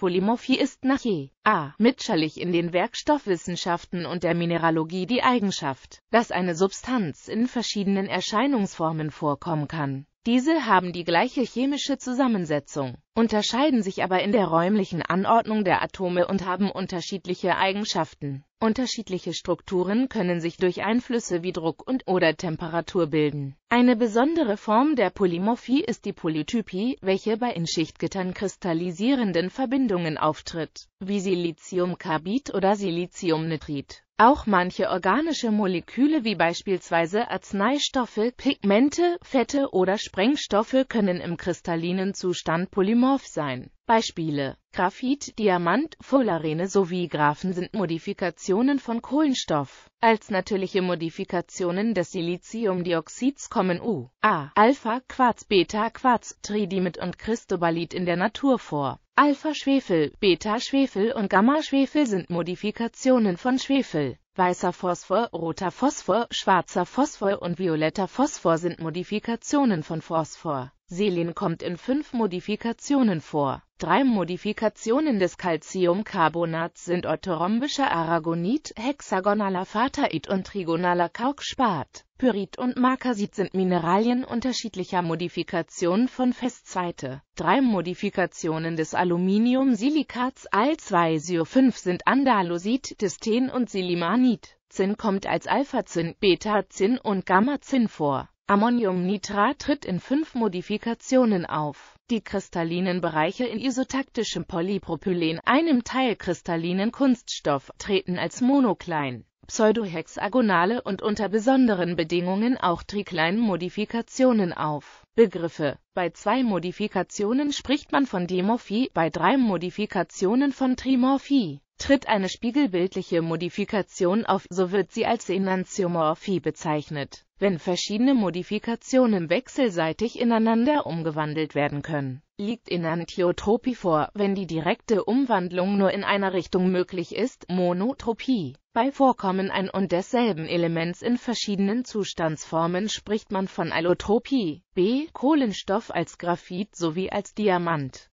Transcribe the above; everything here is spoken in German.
Polymorphie ist nach je. A. Mitscherlich in den Werkstoffwissenschaften und der Mineralogie die Eigenschaft, dass eine Substanz in verschiedenen Erscheinungsformen vorkommen kann. Diese haben die gleiche chemische Zusammensetzung, unterscheiden sich aber in der räumlichen Anordnung der Atome und haben unterschiedliche Eigenschaften. Unterschiedliche Strukturen können sich durch Einflüsse wie Druck und oder Temperatur bilden. Eine besondere Form der Polymorphie ist die Polytypie, welche bei in Schichtgittern kristallisierenden Verbindungen auftritt, wie Siliziumkarbid oder Siliziumnitrit. Auch manche organische Moleküle wie beispielsweise Arzneistoffe, Pigmente, Fette oder Sprengstoffe können im kristallinen Zustand polymorph sein. Beispiele Graphit, Diamant, Fullerene sowie Graphen sind Modifikationen von Kohlenstoff. Als natürliche Modifikationen des Siliziumdioxids kommen U, A, Alpha, Quarz, Beta, Quarz, Tridimit und Christobalit in der Natur vor. Alpha-Schwefel, Beta-Schwefel und Gamma-Schwefel sind Modifikationen von Schwefel. Weißer Phosphor, roter Phosphor, schwarzer Phosphor und violetter Phosphor sind Modifikationen von Phosphor. Selin kommt in fünf Modifikationen vor. Drei Modifikationen des Calciumcarbonats sind orthorhombischer Aragonit, hexagonaler Vaterit und trigonaler Kalkspat. Pyrit und Markasit sind Mineralien unterschiedlicher Modifikationen von Festzweite. Drei Modifikationen des Aluminiumsilikats Al2SiO5 sind Andalusit, Distin und Silimanit. Zinn kommt als Alpha-Zinn, Beta-Zinn und Gamma-Zinn vor. Ammoniumnitrat tritt in fünf Modifikationen auf. Die kristallinen Bereiche in isotaktischem Polypropylen, einem teilkristallinen Kunststoff, treten als monoklein, pseudohexagonale und unter besonderen Bedingungen auch Triklein-Modifikationen auf. Begriffe Bei zwei Modifikationen spricht man von Demorphie, bei drei Modifikationen von Trimorphie. Tritt eine spiegelbildliche Modifikation auf, so wird sie als Enantiomorphie bezeichnet, wenn verschiedene Modifikationen wechselseitig ineinander umgewandelt werden können. Liegt Enantiotropie vor, wenn die direkte Umwandlung nur in einer Richtung möglich ist, Monotropie. Bei Vorkommen ein und desselben Elements in verschiedenen Zustandsformen spricht man von Allotropie, b. Kohlenstoff als Graphit sowie als Diamant.